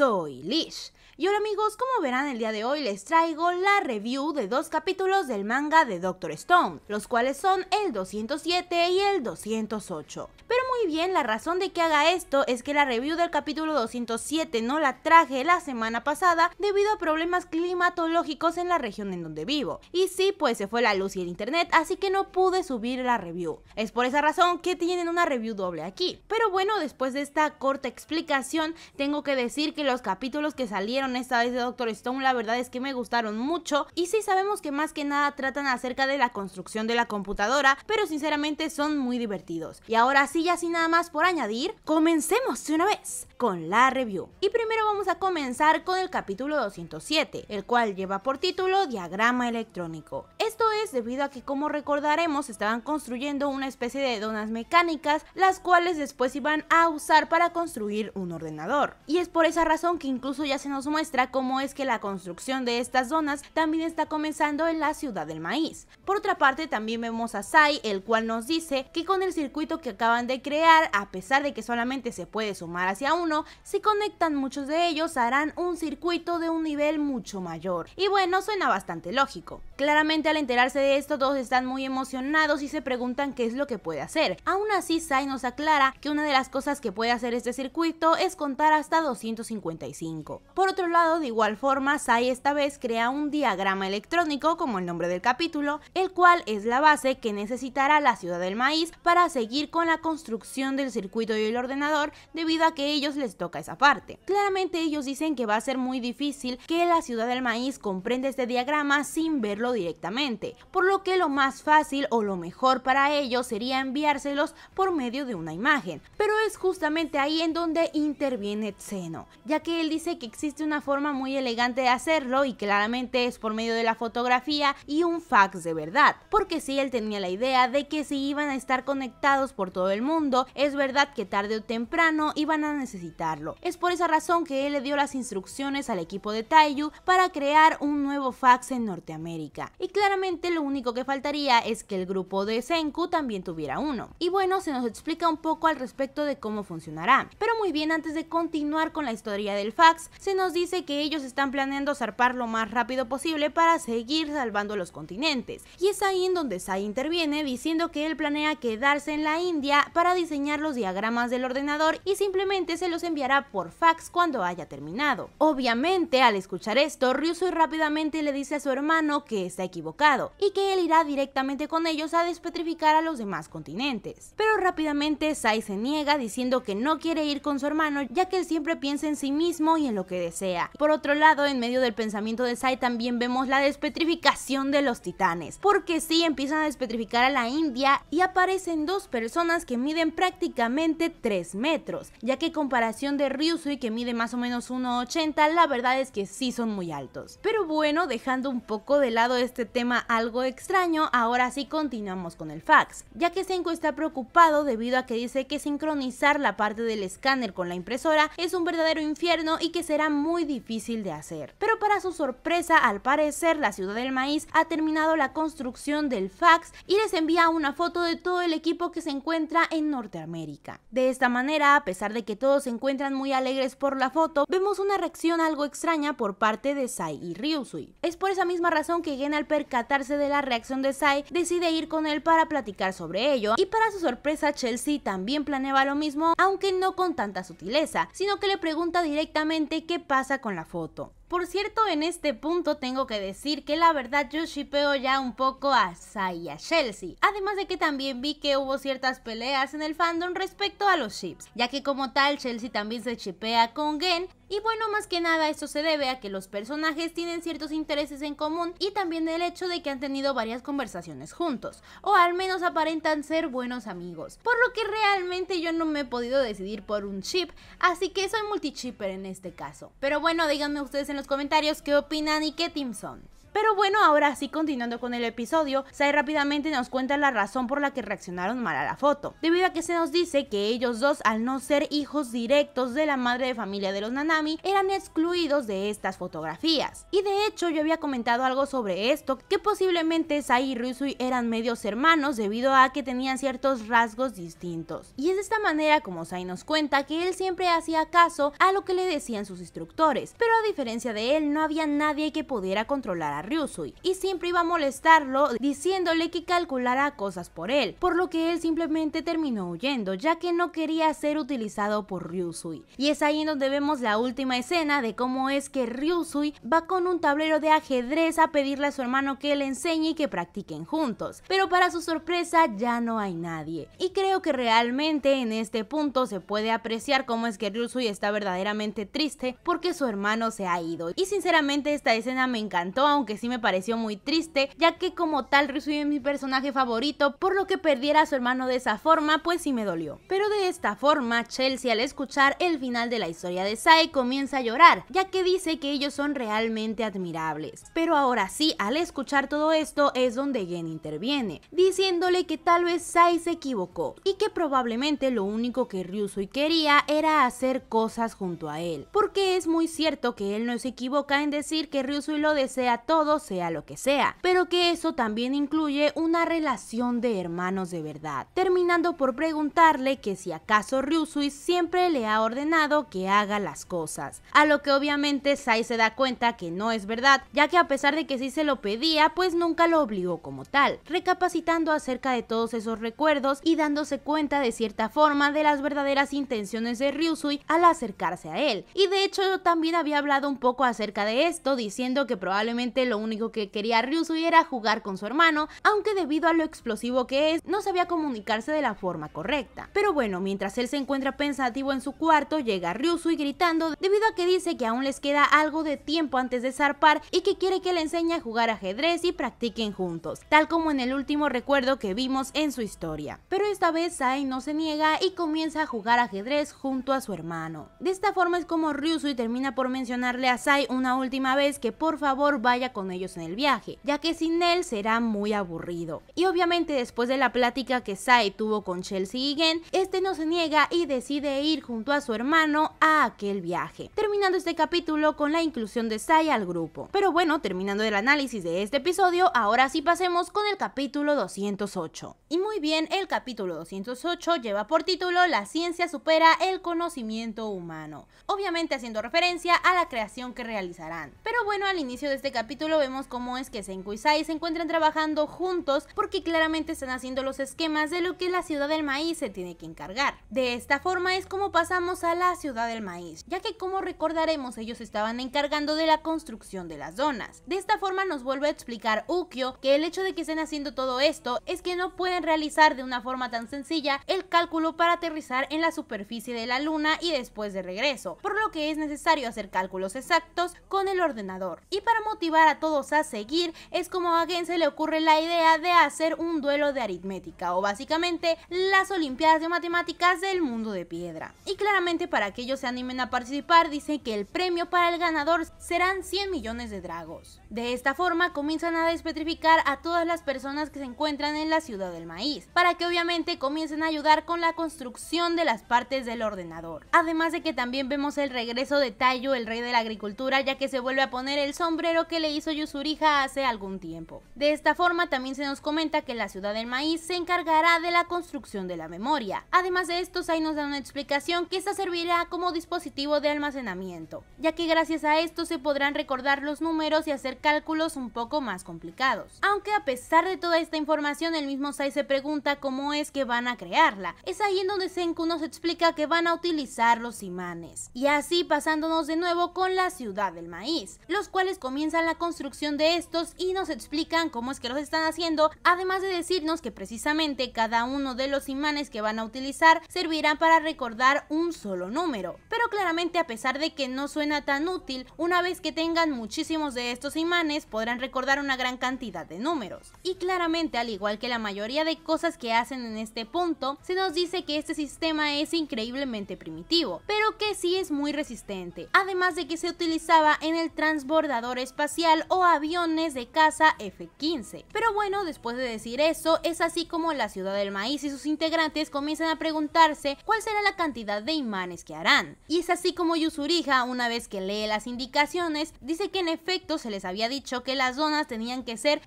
Soy Lish y ahora amigos, como verán el día de hoy les traigo la review de dos capítulos del manga de Doctor Stone, los cuales son el 207 y el 208. Pero muy bien, la razón de que haga esto es que la review del capítulo 207 no la traje la semana pasada debido a problemas climatológicos en la región en donde vivo. Y sí, pues se fue la luz y el internet, así que no pude subir la review. Es por esa razón que tienen una review doble aquí. Pero bueno, después de esta corta explicación, tengo que decir que los capítulos que salieron esta vez de Doctor Stone, la verdad es que me gustaron mucho y sí sabemos que más que nada tratan acerca de la construcción de la computadora, pero sinceramente son muy divertidos. Y ahora sí, ya sin nada más por añadir, comencemos de una vez con la review. Y primero vamos a comenzar con el capítulo 207, el cual lleva por título Diagrama electrónico. Esto es debido a que como recordaremos estaban construyendo una especie de donas mecánicas las cuales después iban a usar para construir un ordenador. Y es por esa razón que incluso ya se nos muestra cómo es que la construcción de estas donas también está comenzando en la ciudad del maíz. Por otra parte también vemos a Sai el cual nos dice que con el circuito que acaban de crear a pesar de que solamente se puede sumar hacia uno, si conectan muchos de ellos harán un circuito de un nivel mucho mayor. Y bueno, suena bastante lógico. Claramente enterarse de esto, todos están muy emocionados y se preguntan qué es lo que puede hacer. Aún así, Sai nos aclara que una de las cosas que puede hacer este circuito es contar hasta 255. Por otro lado, de igual forma, Sai esta vez crea un diagrama electrónico, como el nombre del capítulo, el cual es la base que necesitará la ciudad del maíz para seguir con la construcción del circuito y el ordenador, debido a que ellos les toca esa parte. Claramente ellos dicen que va a ser muy difícil que la ciudad del maíz comprenda este diagrama sin verlo directamente por lo que lo más fácil o lo mejor para ellos sería enviárselos por medio de una imagen. Pero es justamente ahí en donde interviene Tseno, ya que él dice que existe una forma muy elegante de hacerlo y claramente es por medio de la fotografía y un fax de verdad, porque si él tenía la idea de que si iban a estar conectados por todo el mundo, es verdad que tarde o temprano iban a necesitarlo. Es por esa razón que él le dio las instrucciones al equipo de Taiyu para crear un nuevo fax en Norteamérica. Y claramente lo único que faltaría es que el grupo de Senku también tuviera uno. Y bueno, se nos explica un poco al respecto de cómo funcionará. Pero muy bien, antes de continuar con la historia del fax, se nos dice que ellos están planeando zarpar lo más rápido posible para seguir salvando los continentes. Y es ahí en donde Sai interviene diciendo que él planea quedarse en la India para diseñar los diagramas del ordenador y simplemente se los enviará por fax cuando haya terminado. Obviamente, al escuchar esto, Ryusui rápidamente le dice a su hermano que está equivocado y que él irá directamente con ellos a despetrificar a los demás continentes. Pero rápidamente Sai se niega diciendo que no quiere ir con su hermano ya que él siempre piensa en sí mismo y en lo que desea. Por otro lado, en medio del pensamiento de Sai también vemos la despetrificación de los titanes, porque sí empiezan a despetrificar a la India y aparecen dos personas que miden prácticamente 3 metros, ya que en comparación de Ryusui que mide más o menos 1,80, la verdad es que sí son muy altos. Pero bueno, dejando un poco de lado este tema algo extraño, ahora sí continuamos con el fax, ya que Senko está preocupado debido a que dice que sincronizar la parte del escáner con la impresora es un verdadero infierno y que será muy difícil de hacer. Pero para su sorpresa, al parecer, la ciudad del maíz ha terminado la construcción del fax y les envía una foto de todo el equipo que se encuentra en Norteamérica. De esta manera, a pesar de que todos se encuentran muy alegres por la foto, vemos una reacción algo extraña por parte de Sai y Ryusui. Es por esa misma razón que al perca. Tratarse de la reacción de Sai, decide ir con él para platicar sobre ello, y para su sorpresa Chelsea también planeaba lo mismo, aunque no con tanta sutileza, sino que le pregunta directamente qué pasa con la foto. Por cierto, en este punto tengo que decir que la verdad yo shipeo ya un poco a Sai y Chelsea. Además de que también vi que hubo ciertas peleas en el fandom respecto a los ships, ya que como tal Chelsea también se chipea con Gen. Y bueno, más que nada esto se debe a que los personajes tienen ciertos intereses en común y también el hecho de que han tenido varias conversaciones juntos, o al menos aparentan ser buenos amigos. Por lo que realmente yo no me he podido decidir por un chip, así que soy multichipper en este caso. Pero bueno, díganme ustedes en los comentarios qué opinan y qué team son. Pero bueno, ahora sí, continuando con el episodio, Sai rápidamente nos cuenta la razón por la que reaccionaron mal a la foto, debido a que se nos dice que ellos dos, al no ser hijos directos de la madre de familia de los Nanami, eran excluidos de estas fotografías. Y de hecho, yo había comentado algo sobre esto, que posiblemente Sai y Ryusui eran medios hermanos debido a que tenían ciertos rasgos distintos. Y es de esta manera como Sai nos cuenta que él siempre hacía caso a lo que le decían sus instructores, pero a diferencia de él, no había nadie que pudiera controlar a Ryusui y siempre iba a molestarlo diciéndole que calculara cosas por él, por lo que él simplemente terminó huyendo ya que no quería ser utilizado por Ryusui. Y es ahí en donde vemos la última escena de cómo es que Ryusui va con un tablero de ajedrez a pedirle a su hermano que le enseñe y que practiquen juntos, pero para su sorpresa ya no hay nadie. Y creo que realmente en este punto se puede apreciar cómo es que Ryusui está verdaderamente triste porque su hermano se ha ido. Y sinceramente esta escena me encantó aunque que sí me pareció muy triste, ya que como tal Rizui es mi personaje favorito, por lo que perdiera a su hermano de esa forma, pues sí me dolió. Pero de esta forma, Chelsea al escuchar el final de la historia de Sai comienza a llorar, ya que dice que ellos son realmente admirables. Pero ahora sí, al escuchar todo esto es donde Gen interviene, diciéndole que tal vez Sai se equivocó y que probablemente lo único que Ryusui quería era hacer cosas junto a él, porque es muy cierto que él no se equivoca en decir que Ryusui lo desea todo sea lo que sea, pero que eso también incluye una relación de hermanos de verdad, terminando por preguntarle que si acaso Ryusui siempre le ha ordenado que haga las cosas, a lo que obviamente Sai se da cuenta que no es verdad, ya que a pesar de que sí se lo pedía, pues nunca lo obligó como tal, recapacitando acerca de todos esos recuerdos y dándose cuenta de cierta forma de las verdaderas intenciones de Ryusui al acercarse a él. Y de hecho yo también había hablado un poco acerca de esto, diciendo que probablemente lo único que quería Ryusui era jugar con su hermano, aunque debido a lo explosivo que es, no sabía comunicarse de la forma correcta. Pero bueno, mientras él se encuentra pensativo en su cuarto, llega Ryusui gritando debido a que dice que aún les queda algo de tiempo antes de zarpar y que quiere que le enseñe a jugar ajedrez y practiquen juntos, tal como en el último recuerdo que vimos en su historia. Pero esta vez Sai no se niega y comienza a jugar ajedrez junto a su hermano. De esta forma es como y termina por mencionarle a Sai una última vez que por favor vaya con ellos en el viaje, ya que sin él será muy aburrido. Y obviamente después de la plática que Sai tuvo con Chelsea y Gen, este no se niega y decide ir junto a su hermano a aquel viaje, terminando este capítulo con la inclusión de Sai al grupo. Pero bueno, terminando el análisis de este episodio, ahora sí pasemos con el capítulo 208. Y muy bien, el capítulo 208 lleva por título La ciencia supera el conocimiento humano, obviamente haciendo referencia a la creación que realizarán. Pero bueno, al inicio de este capítulo vemos cómo es que Senku y Sai se encuentran trabajando juntos porque claramente están haciendo los esquemas de lo que la ciudad del maíz se tiene que encargar. De esta forma es como pasamos a la ciudad del maíz, ya que como recordaremos ellos estaban encargando de la construcción de las zonas. De esta forma nos vuelve a explicar Ukyo que el hecho de que estén haciendo todo esto es que no pueden realizar de una forma tan sencilla el cálculo para aterrizar en la superficie de la luna y después de regreso, por lo que es necesario hacer cálculos exactos con el ordenador. Y para motivar a todos a seguir, es como a Gen se le ocurre la idea de hacer un duelo de aritmética o básicamente las Olimpiadas de Matemáticas del mundo de piedra. Y claramente para que ellos se animen a participar dice que el premio para el ganador serán 100 millones de dragos. De esta forma comienzan a despetrificar a todas las personas que se encuentran en la ciudad del maíz, para que obviamente comiencen a ayudar con la construcción de las partes del ordenador. Además de que también vemos el regreso de Tayo, el rey de la agricultura, ya que se vuelve a poner el sombrero que le hizo hizo hace algún tiempo. De esta forma también se nos comenta que la ciudad del maíz se encargará de la construcción de la memoria. Además de esto, Sai nos da una explicación que esta servirá como dispositivo de almacenamiento, ya que gracias a esto se podrán recordar los números y hacer cálculos un poco más complicados. Aunque a pesar de toda esta información, el mismo Sai se pregunta cómo es que van a crearla. Es ahí en donde Senku nos explica que van a utilizar los imanes. Y así pasándonos de nuevo con la ciudad del maíz, los cuales comienzan la construcción construcción de estos y nos explican cómo es que los están haciendo, además de decirnos que precisamente cada uno de los imanes que van a utilizar servirán para recordar un solo número. Pero claramente a pesar de que no suena tan útil, una vez que tengan muchísimos de estos imanes podrán recordar una gran cantidad de números. Y claramente al igual que la mayoría de cosas que hacen en este punto, se nos dice que este sistema es increíblemente primitivo, pero que sí es muy resistente, además de que se utilizaba en el transbordador espacial o aviones de caza F-15. Pero bueno, después de decir eso, es así como la ciudad del maíz y sus integrantes comienzan a preguntarse cuál será la cantidad de imanes que harán. Y es así como Yusurija, una vez que lee las indicaciones, dice que en efecto se les había dicho que las zonas tenían que ser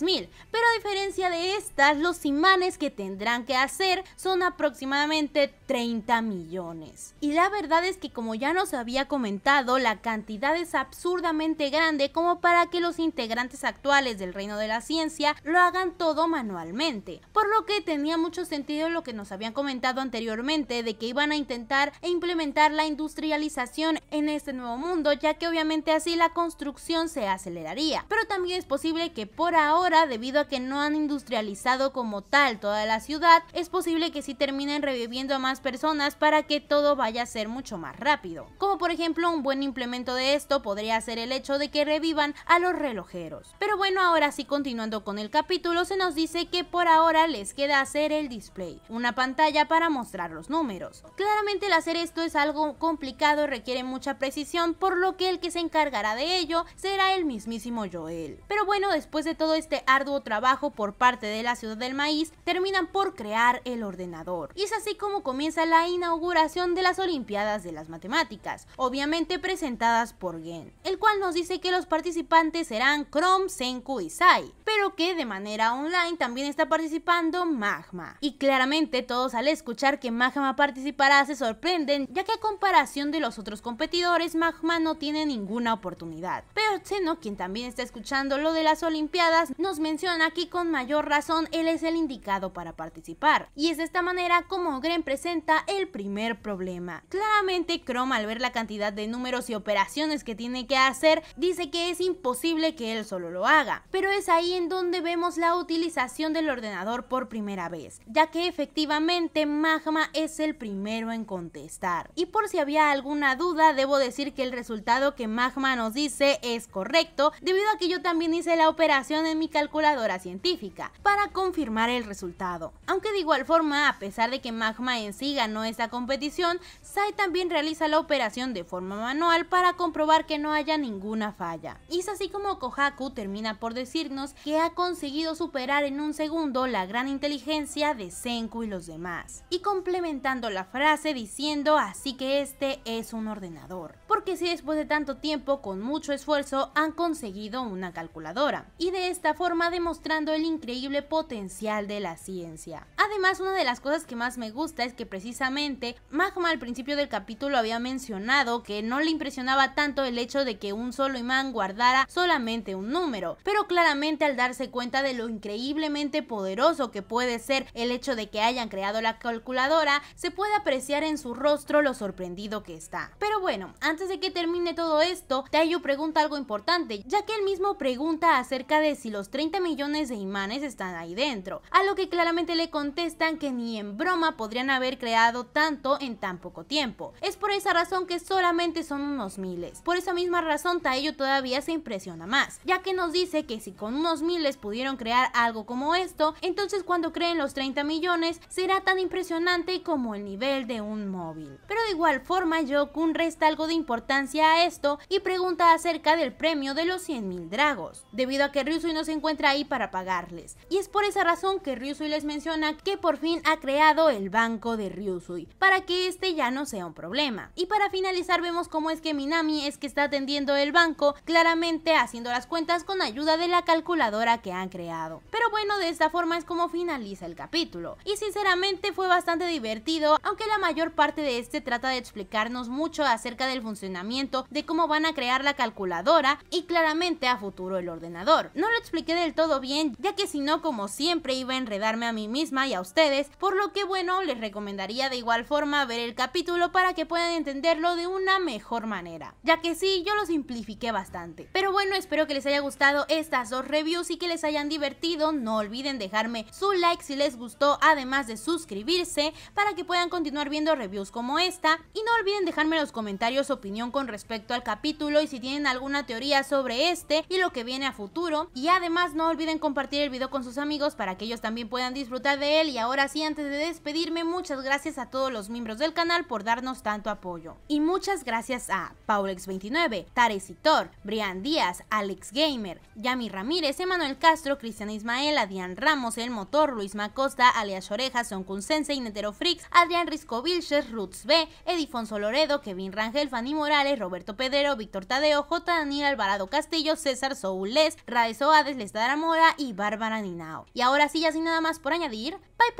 mil pero a diferencia de estas, los imanes que tendrán que hacer son aproximadamente 30 millones. Y la verdad es que como ya nos había comentado, la cantidad es absurdamente grande como para para que los integrantes actuales del reino de la ciencia lo hagan todo manualmente, por lo que tenía mucho sentido lo que nos habían comentado anteriormente de que iban a intentar e implementar la industrialización en este nuevo mundo, ya que obviamente así la construcción se aceleraría. Pero también es posible que por ahora, debido a que no han industrializado como tal toda la ciudad, es posible que sí terminen reviviendo a más personas para que todo vaya a ser mucho más rápido. Como por ejemplo, un buen implemento de esto podría ser el hecho de que revivan a los relojeros. Pero bueno, ahora sí continuando con el capítulo, se nos dice que por ahora les queda hacer el display, una pantalla para mostrar los números. Claramente el hacer esto es algo complicado, requiere mucha precisión, por lo que el que se encargará de ello será el mismísimo Joel. Pero bueno, después de todo este arduo trabajo por parte de la ciudad del maíz, terminan por crear el ordenador. Y es así como comienza la inauguración de las Olimpiadas de las Matemáticas, obviamente presentadas por Gen, el cual nos dice que los participantes serán Chrome, Senku y Sai, pero que de manera online también está participando Magma. Y claramente todos al escuchar que Magma participará se sorprenden, ya que a comparación de los otros competidores, Magma no tiene ninguna oportunidad. Pero Zeno, quien también está escuchando lo de las Olimpiadas, nos menciona que con mayor razón él es el indicado para participar. Y es de esta manera como Gren presenta el primer problema. Claramente Chrome al ver la cantidad de números y operaciones que tiene que hacer, dice que es importante posible que él solo lo haga. Pero es ahí en donde vemos la utilización del ordenador por primera vez, ya que efectivamente Magma es el primero en contestar. Y por si había alguna duda, debo decir que el resultado que Magma nos dice es correcto, debido a que yo también hice la operación en mi calculadora científica, para confirmar el resultado. Aunque de igual forma, a pesar de que Magma en sí ganó esta competición, Sai también realiza la operación de forma manual para comprobar que no haya ninguna falla. Y así como Kohaku termina por decirnos que ha conseguido superar en un segundo la gran inteligencia de Senku y los demás, y complementando la frase diciendo así que este es un ordenador, porque si después de tanto tiempo con mucho esfuerzo han conseguido una calculadora, y de esta forma demostrando el increíble potencial de la ciencia. Además, una de las cosas que más me gusta es que precisamente Magma al principio del capítulo había mencionado que no le impresionaba tanto el hecho de que un solo imán guardara solamente un número. Pero claramente al darse cuenta de lo increíblemente poderoso que puede ser el hecho de que hayan creado la calculadora, se puede apreciar en su rostro lo sorprendido que está. Pero bueno, antes de que termine todo esto, Tayo pregunta algo importante, ya que él mismo pregunta acerca de si los 30 millones de imanes están ahí dentro, a lo que claramente le contestan que ni en broma podrían haber creado tanto en tan poco tiempo. Es por esa razón que solamente son unos miles. Por esa misma razón, Tayo todavía se impresiona más, ya que nos dice que si con unos miles pudieron crear algo como esto, entonces cuando creen los 30 millones será tan impresionante como el nivel de un móvil. Pero de igual forma, Jokun resta algo de importancia a esto y pregunta acerca del premio de los 100 mil dragos, debido a que Ryusui no se encuentra ahí para pagarles. Y es por esa razón que Ryusui les menciona que por fin ha creado el banco de Ryusui, para que este ya no sea un problema. Y para finalizar vemos cómo es que Minami es que está atendiendo el banco, claramente haciendo las cuentas con ayuda de la calculadora que han creado. Pero bueno, de esta forma es como finaliza el capítulo. Y sinceramente fue bastante divertido, aunque la mayor parte de este trata de explicarnos mucho acerca del funcionamiento, de cómo van a crear la calculadora y claramente a futuro el ordenador. No lo expliqué del todo bien, ya que si no, como siempre, iba a enredarme a mí misma y a ustedes, por lo que bueno, les recomendaría de igual forma ver el capítulo para que puedan entenderlo de una mejor manera, ya que sí, yo lo simplifiqué bastante. Pero bueno, espero que les haya gustado estas dos reviews y que les hayan divertido. No olviden dejarme su like si les gustó, además de suscribirse para que puedan continuar viendo reviews como esta. Y no olviden dejarme en los comentarios opinión con respecto al capítulo y si tienen alguna teoría sobre este y lo que viene a futuro. Y además no olviden compartir el video con sus amigos para que ellos también puedan disfrutar de él. Y ahora sí, antes de despedirme, muchas gracias a todos los miembros del canal por darnos tanto apoyo. Y muchas gracias a Paulex29, tarecitor Brian d Alex Gamer, Yami Ramírez, Emanuel Castro, Cristian Ismael, Adrián Ramos, El Motor, Luis Macosta, alias Orejas, Son y Netero Fricks, Adrián Risco Vilches, Roots B, Edifonso Loredo, Kevin Rangel, Fanny Morales, Roberto Pedero, Víctor Tadeo, J. Daniel Alvarado Castillo, César Soulés, Rae Soades, Lestadara Mora y Bárbara Ninao. Y ahora sí, ya sin nada más por añadir, bye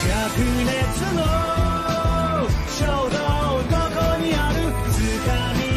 bye.